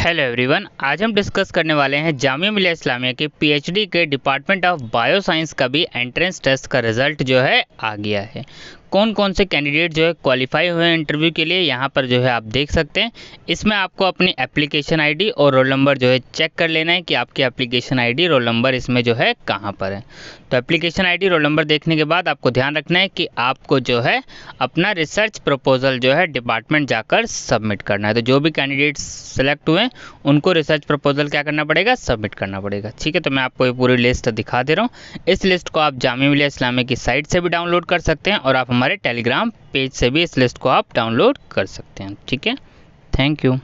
hello everyone आज हम discuss करने वाले हैं जामिया मिलिया इस्लामिया के पीएचडी के डिपार्टमेंट ऑफ बायोसाइंस का भी एंट्रेंस टेस्ट का रिजल्ट जो है आ गया है कौन कौन से कैंडिडेट जो है क्वालिफाई हुए हैं इंटरव्यू के लिए यहाँ पर जो है आप देख सकते हैं इसमें आपको अपनी एप्लीकेशन आईडी और रोल नंबर जो है चेक कर लेना है कि आपकी एप्लीकेशन आईडी रोल नंबर इसमें जो है कहाँ पर है तो एप्लीकेशन आईडी रोल नंबर देखने के बाद आपको ध्यान रखना है कि आपको जो है अपना रिसर्च प्रपोजल जो है डिपार्टमेंट जाकर सबमिट करना है तो जो भी कैंडिडेट सेलेक्ट हुए उनको रिसर्च प्रपोजल क्या करना पड़ेगा सबमिट करना पड़ेगा ठीक है तो मैं आपको ये पूरी लिस्ट दिखा दे रहा हूँ इस लिस्ट को आप जामिया मिलिया इस्लामी की साइट से भी डाउनलोड कर सकते हैं और आप हमारे टेलीग्राम पेज से भी इस लिस्ट को आप डाउनलोड कर सकते हैं ठीक है थैंक यू